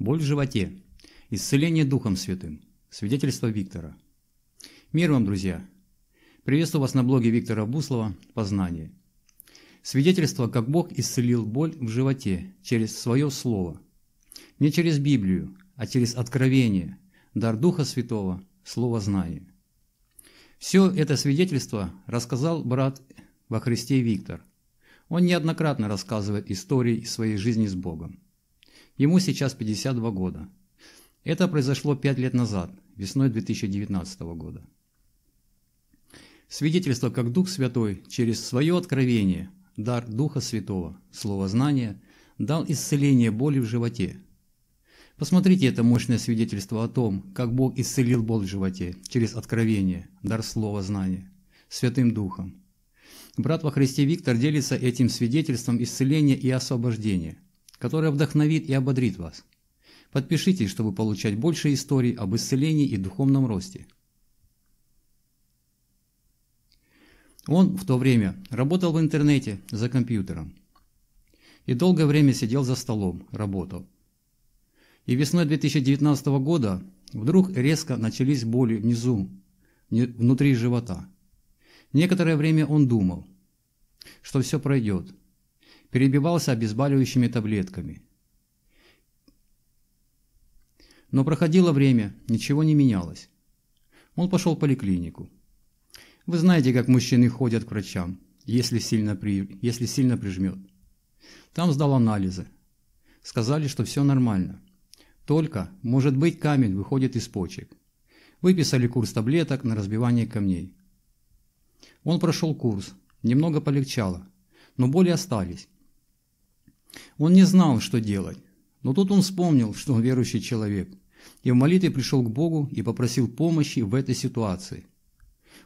Боль в животе. Исцеление Духом Святым. Свидетельство Виктора. Мир вам, друзья! Приветствую вас на блоге Виктора Буслова «Познание». Свидетельство, как Бог исцелил боль в животе через свое слово. Не через Библию, а через откровение, дар Духа Святого, слово знания. Все это свидетельство рассказал брат во Христе Виктор. Он неоднократно рассказывает истории из своей жизни с Богом. Ему сейчас 52 года. Это произошло 5 лет назад, весной 2019 года. Свидетельство как Дух Святой через свое откровение, дар Духа Святого, слово знания, дал исцеление боли в животе. Посмотрите это мощное свидетельство о том, как Бог исцелил боль в животе через откровение, дар слова знания, Святым Духом. Брат во Христе Виктор делится этим свидетельством исцеления и освобождения – которая вдохновит и ободрит вас. Подпишитесь, чтобы получать больше историй об исцелении и духовном росте. Он в то время работал в интернете за компьютером и долгое время сидел за столом, работал. И весной 2019 года вдруг резко начались боли внизу, внутри живота. Некоторое время он думал, что все пройдет, перебивался обезболивающими таблетками. Но проходило время, ничего не менялось. Он пошел в поликлинику. Вы знаете, как мужчины ходят к врачам, если сильно, при... если сильно прижмет. Там сдал анализы. Сказали, что все нормально. Только, может быть, камень выходит из почек. Выписали курс таблеток на разбивание камней. Он прошел курс, немного полегчало, но боли остались. Он не знал, что делать, но тут он вспомнил, что он верующий человек, и в молитве пришел к Богу и попросил помощи в этой ситуации.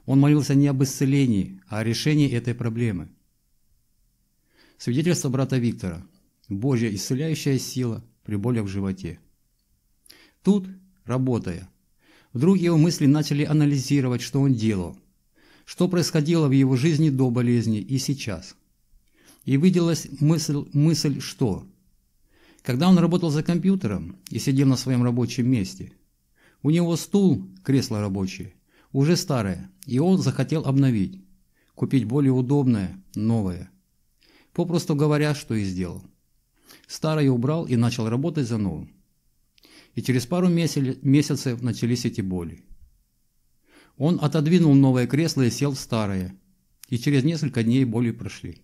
Он молился не об исцелении, а о решении этой проблемы. Свидетельство брата Виктора. Божья исцеляющая сила при болях в животе. Тут, работая, вдруг его мысли начали анализировать, что он делал, что происходило в его жизни до болезни и сейчас – и выделилась мысль, мысль что? Когда он работал за компьютером и сидел на своем рабочем месте, у него стул, кресло рабочее, уже старое, и он захотел обновить, купить более удобное, новое. Попросту говоря, что и сделал. Старое убрал и начал работать за новым. И через пару месяцев начались эти боли. Он отодвинул новое кресло и сел в старое, и через несколько дней боли прошли.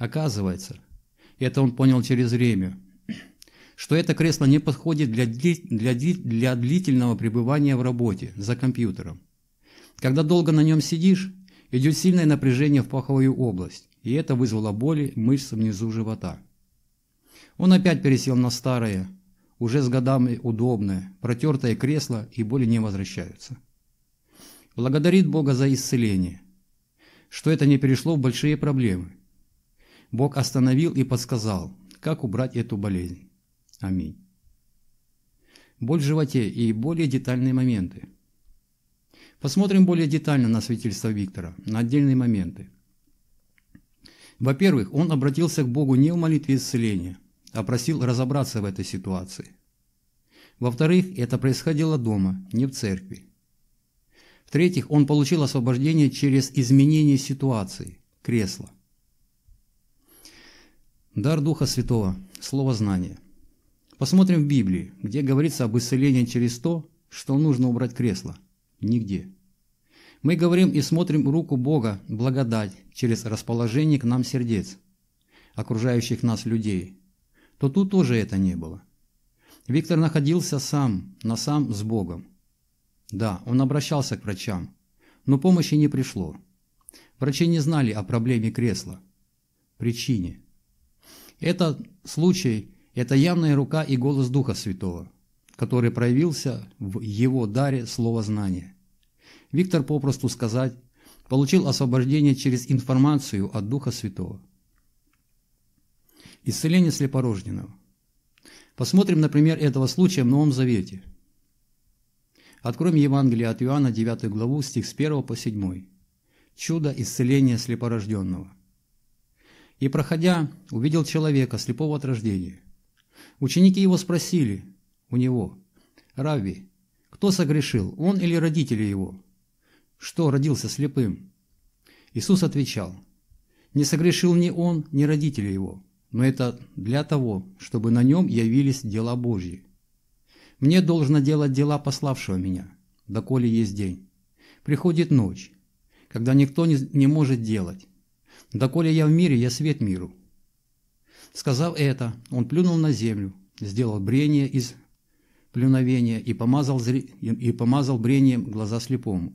Оказывается, это он понял через время, что это кресло не подходит для, для, для длительного пребывания в работе за компьютером. Когда долго на нем сидишь, идет сильное напряжение в паховую область, и это вызвало боли мышц внизу живота. Он опять пересел на старое, уже с годами удобное, протертое кресло, и боли не возвращаются. Благодарит Бога за исцеление, что это не перешло в большие проблемы. Бог остановил и подсказал, как убрать эту болезнь. Аминь. Боль в животе и более детальные моменты. Посмотрим более детально на свидетельство Виктора, на отдельные моменты. Во-первых, он обратился к Богу не в молитве исцеления, а просил разобраться в этой ситуации. Во-вторых, это происходило дома, не в церкви. В-третьих, он получил освобождение через изменение ситуации, кресла. Дар Духа Святого – слово знания. Посмотрим в Библии, где говорится об исцелении через то, что нужно убрать кресло. Нигде. Мы говорим и смотрим руку Бога, благодать, через расположение к нам сердец, окружающих нас людей. То тут тоже это не было. Виктор находился сам, на сам с Богом. Да, он обращался к врачам, но помощи не пришло. Врачи не знали о проблеме кресла, причине – это случай, это явная рука и голос Духа Святого, который проявился в его даре слова знания. Виктор, попросту сказать, получил освобождение через информацию от Духа Святого. Исцеление слепорожденного. Посмотрим, например, этого случая в Новом Завете. Откроем Евангелие от Иоанна, 9 главу, стих с 1 по 7. Чудо исцеления слепорожденного и, проходя, увидел человека, слепого от рождения. Ученики его спросили у него, «Равви, кто согрешил, он или родители его? Что родился слепым?» Иисус отвечал, «Не согрешил ни он, ни родители его, но это для того, чтобы на нем явились дела Божьи. Мне должно делать дела пославшего меня, доколе есть день. Приходит ночь, когда никто не, может делать». Да «Доколе я в мире, я свет миру». Сказав это, он плюнул на землю, сделал брение из плюновения и помазал, и помазал брением глаза слепому.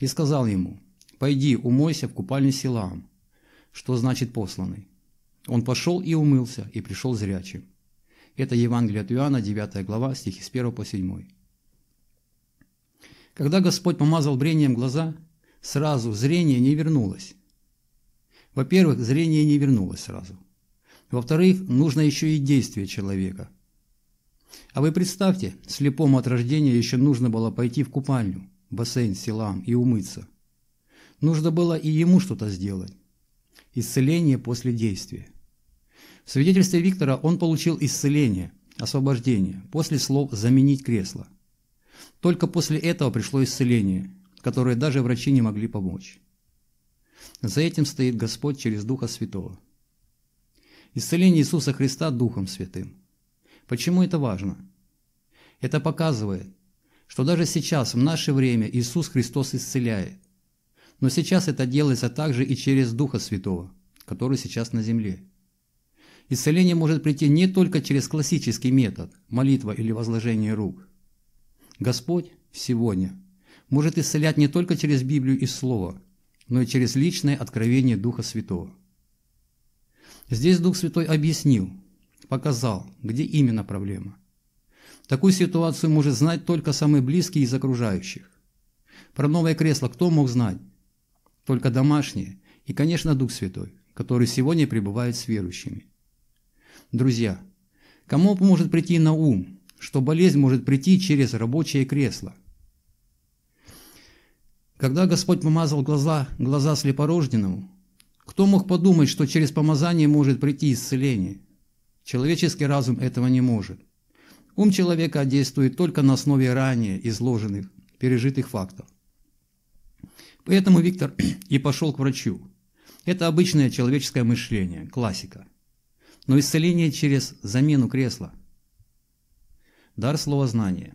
И сказал ему, «Пойди, умойся в купальне Силаам», что значит «посланный». Он пошел и умылся, и пришел зрячим. Это Евангелие от Иоанна, 9 глава, стихи с 1 по 7. Когда Господь помазал брением глаза, сразу зрение не вернулось, во-первых, зрение не вернулось сразу. Во-вторых, нужно еще и действие человека. А вы представьте, слепому от рождения еще нужно было пойти в купальню, бассейн, селам и умыться. Нужно было и ему что-то сделать. Исцеление после действия. В свидетельстве Виктора он получил исцеление, освобождение, после слов «заменить кресло». Только после этого пришло исцеление, которое даже врачи не могли помочь. За этим стоит Господь через Духа Святого. Исцеление Иисуса Христа Духом Святым. Почему это важно? Это показывает, что даже сейчас, в наше время, Иисус Христос исцеляет. Но сейчас это делается также и через Духа Святого, который сейчас на земле. Исцеление может прийти не только через классический метод – молитва или возложение рук. Господь сегодня может исцелять не только через Библию и Слово – но и через личное откровение Духа Святого. Здесь Дух Святой объяснил, показал, где именно проблема. Такую ситуацию может знать только самый близкий из окружающих. Про новое кресло кто мог знать? Только домашние и, конечно, Дух Святой, который сегодня пребывает с верующими. Друзья, кому может прийти на ум, что болезнь может прийти через рабочее кресло? Когда Господь помазал глаза, глаза слепорожденному, кто мог подумать, что через помазание может прийти исцеление? Человеческий разум этого не может. Ум человека действует только на основе ранее изложенных, пережитых фактов. Поэтому Виктор и пошел к врачу. Это обычное человеческое мышление, классика. Но исцеление через замену кресла. Дар слова знания.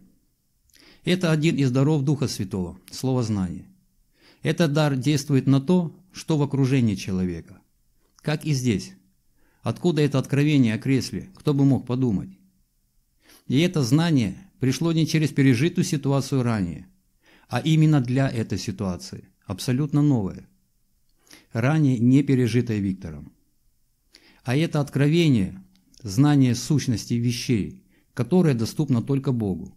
Это один из даров Духа Святого, словознание. Этот дар действует на то, что в окружении человека. Как и здесь. Откуда это откровение о кресле, кто бы мог подумать? И это знание пришло не через пережитую ситуацию ранее, а именно для этой ситуации, абсолютно новое, ранее не пережитое Виктором. А это откровение, знание сущности вещей, которое доступно только Богу.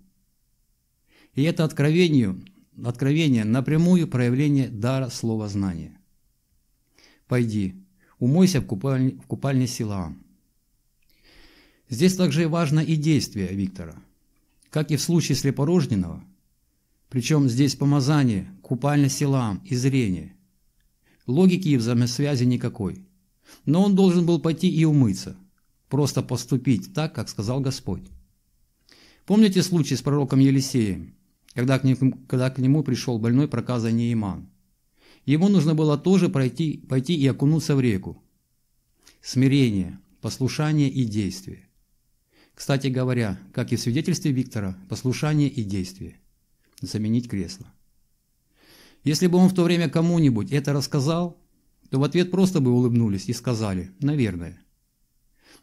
И это откровению откровение напрямую проявление дара слова знания. «Пойди, умойся в купальне, в купальне Силаам». Здесь также важно и действие Виктора. Как и в случае слепорожденного, причем здесь помазание, купальня Силаам и зрение. Логики и взаимосвязи никакой. Но он должен был пойти и умыться, просто поступить так, как сказал Господь. Помните случай с пророком Елисеем? когда к, нему, когда к нему пришел больной проказа Нейман. Ему нужно было тоже пройти, пойти и окунуться в реку. Смирение, послушание и действие. Кстати говоря, как и в свидетельстве Виктора, послушание и действие. Заменить кресло. Если бы он в то время кому-нибудь это рассказал, то в ответ просто бы улыбнулись и сказали «наверное».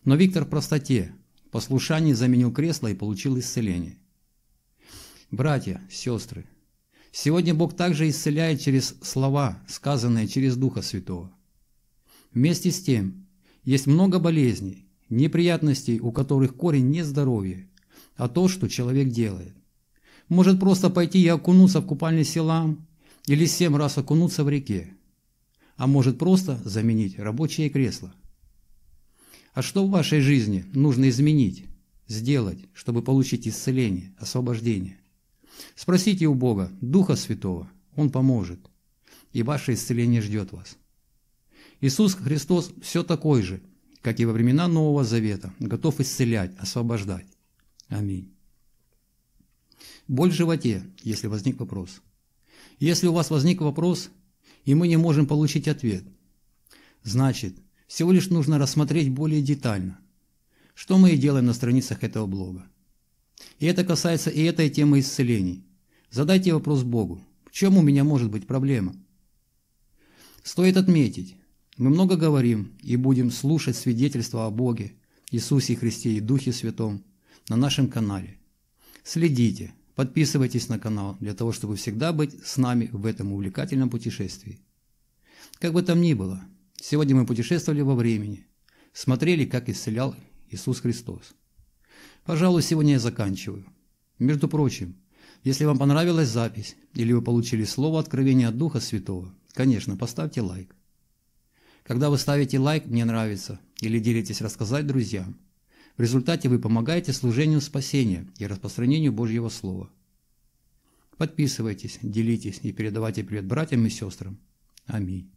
Но Виктор в простоте, послушание заменил кресло и получил исцеление. Братья, сестры, сегодня Бог также исцеляет через слова, сказанные через Духа Святого. Вместе с тем, есть много болезней, неприятностей, у которых корень не здоровье, а то, что человек делает. Может просто пойти и окунуться в купальный селам, или семь раз окунуться в реке, а может просто заменить рабочее кресло. А что в вашей жизни нужно изменить, сделать, чтобы получить исцеление, освобождение? Спросите у Бога, Духа Святого, Он поможет, и ваше исцеление ждет вас. Иисус Христос все такой же, как и во времена Нового Завета, готов исцелять, освобождать. Аминь. Боль в животе, если возник вопрос. Если у вас возник вопрос, и мы не можем получить ответ, значит, всего лишь нужно рассмотреть более детально, что мы и делаем на страницах этого блога. И это касается и этой темы исцелений. Задайте вопрос Богу, в чем у меня может быть проблема? Стоит отметить, мы много говорим и будем слушать свидетельства о Боге, Иисусе Христе и Духе Святом на нашем канале. Следите, подписывайтесь на канал для того, чтобы всегда быть с нами в этом увлекательном путешествии. Как бы там ни было, сегодня мы путешествовали во времени, смотрели, как исцелял Иисус Христос. Пожалуй, сегодня я заканчиваю. Между прочим, если вам понравилась запись или вы получили слово откровения от Духа Святого, конечно, поставьте лайк. Когда вы ставите лайк «Мне нравится» или делитесь рассказать друзьям, в результате вы помогаете служению спасения и распространению Божьего Слова. Подписывайтесь, делитесь и передавайте привет братьям и сестрам. Аминь.